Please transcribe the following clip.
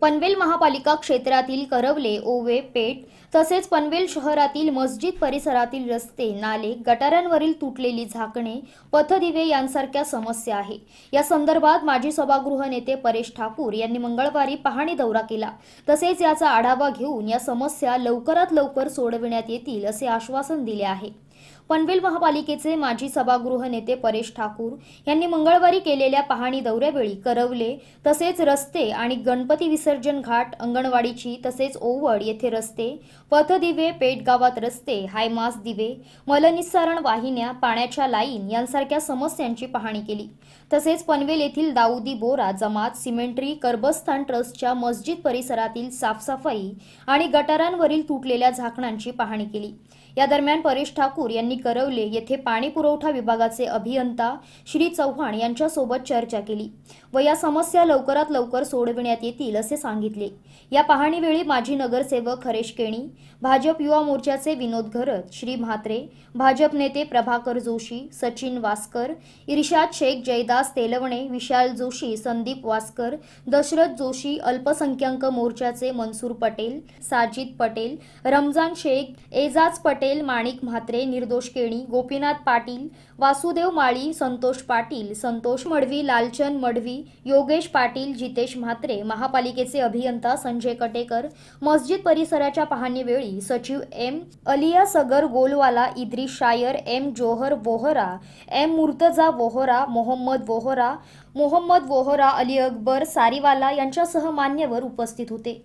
पनवेल महापालिका क्षेत्रातील करवले ओवे पेठ तसेच पनवेल शहरातील मस्जिद परिसरातील रस्ते नाले गटारांवरील तुटलेली झाकणे पथदिवे यांसारख्या समस्या आहे या संदर्भात माजी सभागृह नेते परेश ठाकूर यांनी मंगळवारी पाहणी दौरा केला तसेच याचा आढावा घेऊन या समस्या लवकरात लवकर सोडविण्यात येतील असे आश्वासन दिले आहे पनवेल महापालिकेचे माजी सभागृह नेते परेश ठाकूर यांनी मंगळवारी केलेल्या पाहणी दौऱ्यावेळी करवले तसेच रस्ते आणि गणपती विसर्जन घाट अंगणवाडीची तसेच ओवड येथे रस्ते पथदिवे पेटगावात रस्ते हायमास दिवे मलनिस्सारण वाहिन्या पाण्याच्या लाईन यांसारख्या समस्यांची पाहणी केली तसेच पनवेल येथील दाऊदी बोरा जमात सिमेंट्री कर्बस्थान ट्रस्टच्या मस्जिद परिसरातील साफसफाई आणि गटारांवरील तुटलेल्या झाकणांची पाहणी केली या दरम्यान परेश ठाकूर यांनी करवले येथे पाणी पुरवठा विभागाचे अभियंता श्री चव्हाण यांच्यासोबत चर्चा केली व या समस्या लवकरात लवकर सोडविण्यात येतील असे सांगितले या पाहणीवेळी माजी नगरसेवक हरेश केणी भाजप युवा मोर्चाचे विनोद घरत श्री म्हात्रे भाजप नेते प्रभाकर जोशी सचिन वास्कर इर्शाद शेख जयदा रामदास तेलवणे विशाल जोशी संदीप वास्कर दशरथ जोशी अल्पसंख्याक मोर्चाचे मनसूर पटेल साजिद पटेल रमजान शेख एजाज पटेल माणिक म्हात्रे निर्दोष केणी गोपीनाथ पाटील वासुदेव माळी संतोष पाटील संतोष मडवी लालचंद मडवी योगेश पाटील जितेश म्हात्रे महापालिकेचे अभियंता संजय कटेकर मस्जिद परिसराच्या पाहणीवेळी सचिव एम अलिया सगर गोलवाला इद्री शायर एम जोहर वोहरा एम मुर्तजा वोहरा मोहम्मद वोहरा मोहम्मद वोहरा अली अकबर सारीवाला यांच्यासह मान्यवर उपस्थित होते